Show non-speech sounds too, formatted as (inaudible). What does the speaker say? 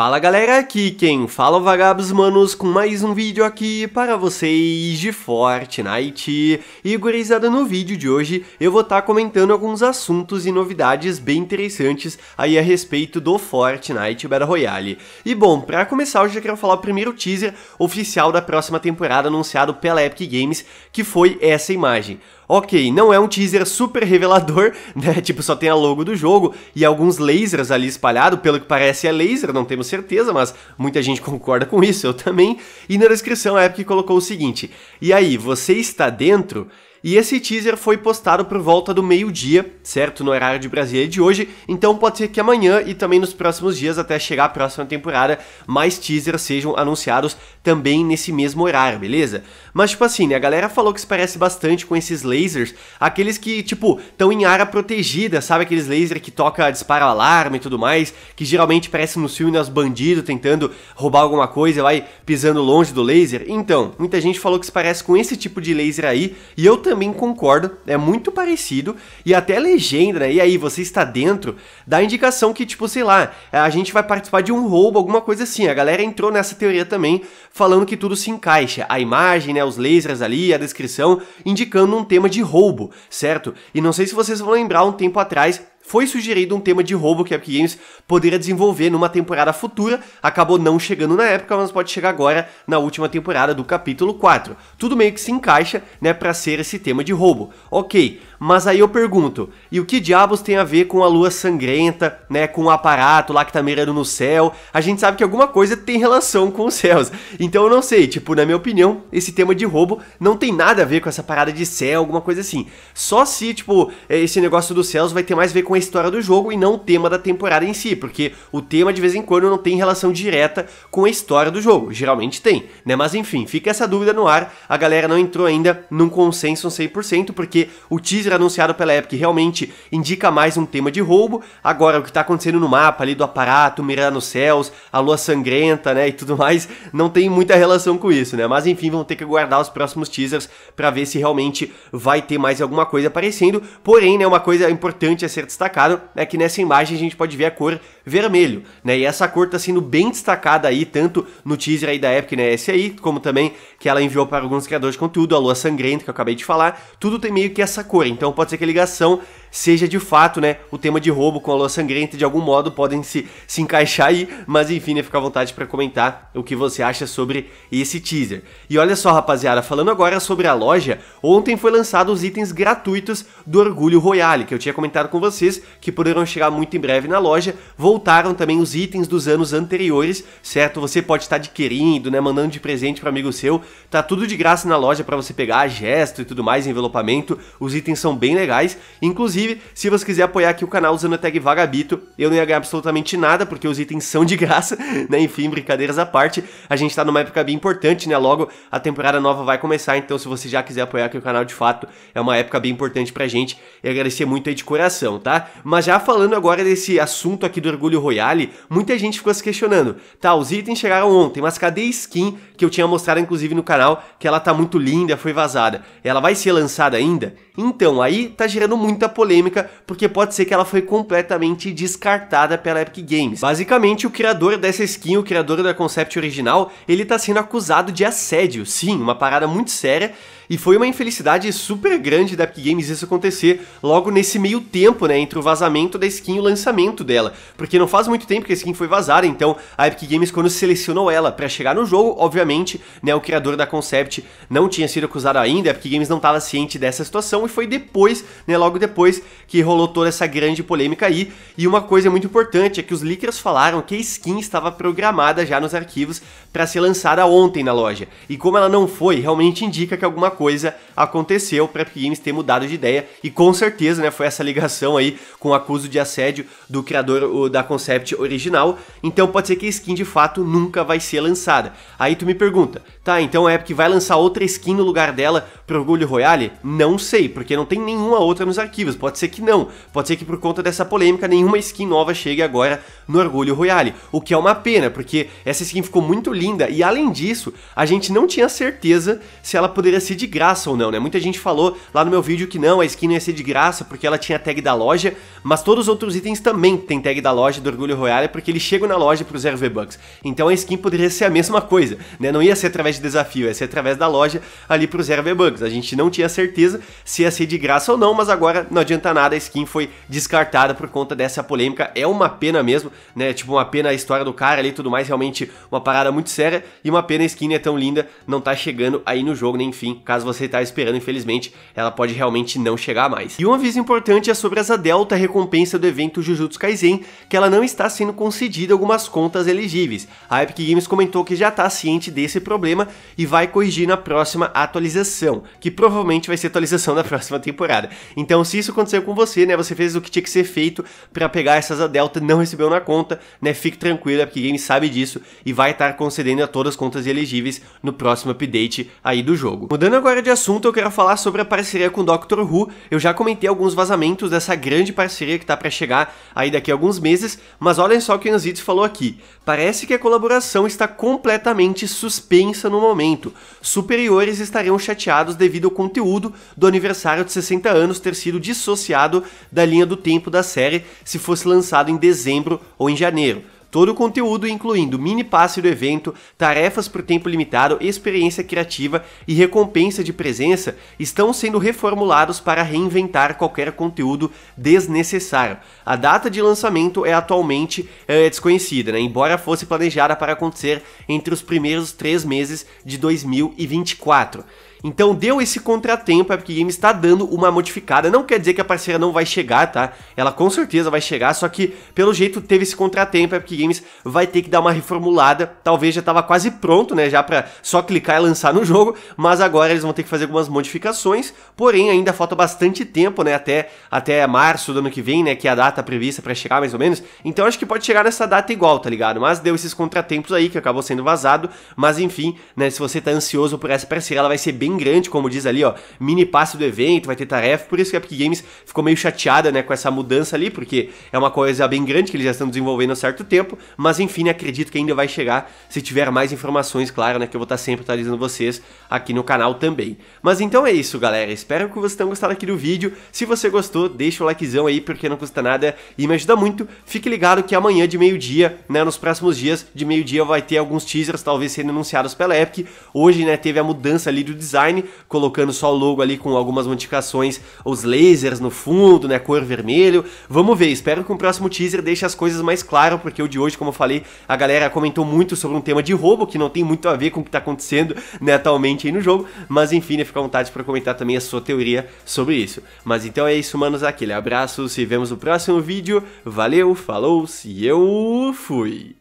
Fala galera, aqui quem fala é o Vagabos Manos com mais um vídeo aqui para vocês de Fortnite. E gurizada, no vídeo de hoje eu vou estar tá comentando alguns assuntos e novidades bem interessantes aí a respeito do Fortnite Battle Royale. E bom, para começar eu já quero falar o primeiro teaser oficial da próxima temporada anunciado pela Epic Games, que foi essa imagem. Ok, não é um teaser super revelador, (laughs) né? Tipo, só tem a logo do jogo e alguns lasers ali espalhado, pelo que parece é laser, não temos certeza, mas muita gente (laughs) concorda com isso, eu também. E na descrição a Epic colocou o seguinte: E aí, você está dentro? E esse teaser foi postado por volta do meio-dia, certo? No horário de Brasília de hoje. Então pode ser que amanhã e também nos próximos dias, até chegar a próxima temporada, mais teasers sejam anunciados também nesse mesmo horário, beleza? Mas, tipo assim, né? A galera falou que se parece bastante com esses lasers, aqueles que, tipo, estão em área protegida, sabe? Aqueles lasers que toca, dispara alarme e tudo mais, que geralmente parecem nos filmes, os bandidos tentando roubar alguma coisa e vai pisando longe do laser. Então, muita gente falou que se parece com esse tipo de laser aí, e eu também concordo, é muito parecido. E até a legenda, né? E aí, você está dentro, dá indicação que, tipo, sei lá, a gente vai participar de um roubo, alguma coisa assim. A galera entrou nessa teoria também, falando que tudo se encaixa. A imagem, né? Os lasers ali, a descrição, indicando um tema de roubo, certo? E não sei se vocês vão lembrar, um tempo atrás foi sugerido um tema de roubo que a Epic Games poderia desenvolver numa temporada futura, acabou não chegando na época, mas pode chegar agora na última temporada do capítulo 4. Tudo meio que se encaixa, né, para ser esse tema de roubo. OK, mas aí eu pergunto, e o que diabos tem a ver com a lua sangrenta, né, com o aparato lá que tá mirando no céu? A gente sabe que alguma coisa tem relação com os céus. Então eu não sei, tipo, na minha opinião, esse tema de roubo não tem nada a ver com essa parada de céu, alguma coisa assim. Só se, tipo, é, esse negócio dos céus vai ter mais a ver com a história do jogo e não o tema da temporada em si, porque o tema de vez em quando não tem relação direta com a história do jogo, geralmente tem, né? Mas enfim, fica essa dúvida no ar. A galera não entrou ainda num consenso 100% porque o teaser teaser anunciado pela Epic realmente indica mais um tema de roubo. Agora, o que está acontecendo no mapa ali do aparato, mirar nos céus, a lua sangrenta, né, e tudo mais, não tem muita relação com isso, né? Mas enfim, vão ter que aguardar os próximos teasers para ver se realmente vai ter mais alguma coisa aparecendo. Porém, né, uma coisa importante a ser destacado é que nessa imagem a gente pode ver a cor vermelho, né? E essa cor está sendo bem destacada aí, tanto no teaser aí da Epic, né, esse aí, como também que ela enviou para alguns criadores de conteúdo, a lua sangrenta que eu acabei de falar, tudo tem meio que essa cor então pode ser que a ligação seja de fato, né, o tema de roubo com a lua sangrenta de algum modo podem se, se encaixar aí, mas enfim, né, fica à vontade para comentar o que você acha sobre esse teaser. E olha só, rapaziada, falando agora sobre a loja, ontem foi lançado os itens gratuitos do Orgulho Royale, que eu tinha comentado com vocês, que poderão chegar muito em breve na loja, voltaram também os itens dos anos anteriores, certo? Você pode estar adquirindo, né, mandando de presente para amigo seu, tá tudo de graça na loja para você pegar, gesto e tudo mais, envelopamento, os itens são bem legais, inclusive Inclusive, se você quiser apoiar aqui o canal usando a tag Vagabito, eu não ia ganhar absolutamente nada, porque os itens são de (laughs) graça, né? Enfim, brincadeiras à parte. A gente tá numa época bem importante, né? Logo, a temporada nova vai começar, então se você já quiser apoiar aqui o canal, de fato, é uma época bem importante pra gente. E agradecer muito aí de coração, tá? Mas já falando agora desse assunto aqui do Orgulho Royale, muita gente ficou se questionando. Tá, os itens chegaram ontem, mas cadê a skin que eu tinha mostrado, inclusive, no canal, que ela tá muito linda, foi vazada? Ela vai ser lançada ainda? Então, aí tá gerando muita polêmica polêmica, porque pode ser que ela foi completamente descartada pela Epic Games. Basicamente, o criador dessa skin, o criador da concept original, ele tá sendo acusado de assédio, sim, uma parada muito séria, e foi uma infelicidade super grande da Epic Games isso acontecer logo nesse meio tempo, né, entre o vazamento da skin e o lançamento dela, porque não faz muito tempo que a skin foi vazada, então a Epic Games quando selecionou ela para chegar no jogo, obviamente, né, o criador da concept não tinha sido acusado ainda, a Epic Games não estava ciente dessa situação e foi depois, né, logo depois que rolou toda essa grande polêmica aí. E uma coisa muito importante é que os leakers falaram que a skin estava programada já nos arquivos para ser lançada ontem na loja. E como ela não foi, realmente indica que alguma coisa aconteceu para Epic Games ter mudado de ideia. E com certeza, né, foi essa ligação aí com o acuso de assédio do criador da concept original. Então pode ser que a skin de fato nunca vai ser lançada. Aí tu me pergunta, tá, então a Epic vai lançar outra skin no lugar dela pro Orgulho Royale? Não sei, porque não tem nenhuma outra nos arquivos. Pode pode ser que não. Pode ser que por conta dessa polêmica nenhuma skin nova chegue agora no Orgulho Royale, o que é uma pena, porque essa skin ficou muito linda e além disso, a gente não tinha certeza se ela poderia ser de graça ou não, né? Muita gente falou lá no meu vídeo que não, a skin não ia ser de graça porque ela tinha tag da loja, mas todos os outros itens também tem tag da loja do Orgulho Royale porque eles chegam na loja pro zero V-Bucks. Então a skin poderia ser a mesma coisa, né? Não ia ser através de desafio, ia ser através da loja ali pro zero V-Bucks. A gente não tinha certeza se ia ser de graça ou não, mas agora não adianta adianta nada, a skin foi descartada por conta dessa polêmica. É uma pena mesmo, né? Tipo, uma pena a história do cara ali e tudo mais, realmente uma parada muito séria. E uma pena a skin é tão linda, não tá chegando aí no jogo, né? Enfim, caso você tá esperando, infelizmente, ela pode realmente não chegar mais. E um aviso importante é sobre essa delta recompensa do evento Jujutsu Kaisen, que ela não está sendo concedida algumas contas elegíveis. A Epic Games comentou que já tá ciente desse problema e vai corrigir na próxima atualização, que provavelmente vai ser atualização da próxima temporada. Então, se isso acontecer, aconteceu com você, né? Você fez o que tinha que ser feito para pegar essas a Delta, não recebeu na conta, né? Fique tranquila, a Game sabe disso e vai estar concedendo a todas as contas elegíveis no próximo update aí do jogo. Mudando agora de assunto, eu quero falar sobre a parceria com Doctor Who. Eu já comentei alguns vazamentos dessa grande parceria que tá para chegar aí daqui a alguns meses, mas olhem só o que o Anzitz falou aqui. Parece que a colaboração está completamente suspensa no momento. Superiores estarão chateados devido ao conteúdo do aniversário de 60 anos ter sido dissociado dissociado da linha do tempo da série se fosse lançado em dezembro ou em janeiro. Todo o conteúdo, incluindo mini passe do evento, tarefas por tempo limitado, experiência criativa e recompensa de presença, estão sendo reformulados para reinventar qualquer conteúdo desnecessário. A data de lançamento é atualmente é, desconhecida, né? embora fosse planejada para acontecer entre os primeiros três meses de 2024. Então deu esse contratempo, a Epic Games está dando uma modificada. Não quer dizer que a parceira não vai chegar, tá? Ela com certeza vai chegar, só que pelo jeito teve esse contratempo, a Epic Games vai ter que dar uma reformulada. Talvez já estava quase pronto, né, já para só clicar e lançar no jogo, mas agora eles vão ter que fazer algumas modificações. Porém, ainda falta bastante tempo, né, até até março do ano que vem, né, que é a data prevista para chegar mais ou menos. Então acho que pode chegar nessa data igual, tá ligado? Mas deu esses contratempos aí que acabou sendo vazado, mas enfim, né, se você tá ansioso por essa parceria, ela vai ser bem bem grande, como diz ali, ó, mini passe do evento, vai ter tarefa, por isso que a Epic Games ficou meio chateada, né, com essa mudança ali, porque é uma coisa bem grande que eles já estão desenvolvendo há certo tempo, mas enfim, né, acredito que ainda vai chegar, se tiver mais informações, claro, né, que eu vou estar tá sempre atualizando vocês aqui no canal também. Mas então é isso, galera, espero que vocês tenham gostado aqui do vídeo, se você gostou, deixa o likezão aí, porque não custa nada e me ajuda muito, fique ligado que amanhã de meio-dia, né, nos próximos dias de meio-dia vai ter alguns teasers, talvez sendo anunciados pela Epic, hoje, né, teve a mudança ali do design design, colocando só o logo ali com algumas modificações, os lasers no fundo, né, cor vermelho. Vamos ver, espero que o um próximo teaser deixe as coisas mais claras, porque o de hoje, como eu falei, a galera comentou muito sobre um tema de roubo, que não tem muito a ver com o que está acontecendo né, atualmente aí no jogo, mas enfim, né, fica à vontade para comentar também a sua teoria sobre isso. Mas então é isso, manos, aquele abraço, se vemos no próximo vídeo, valeu, falou, se eu fui!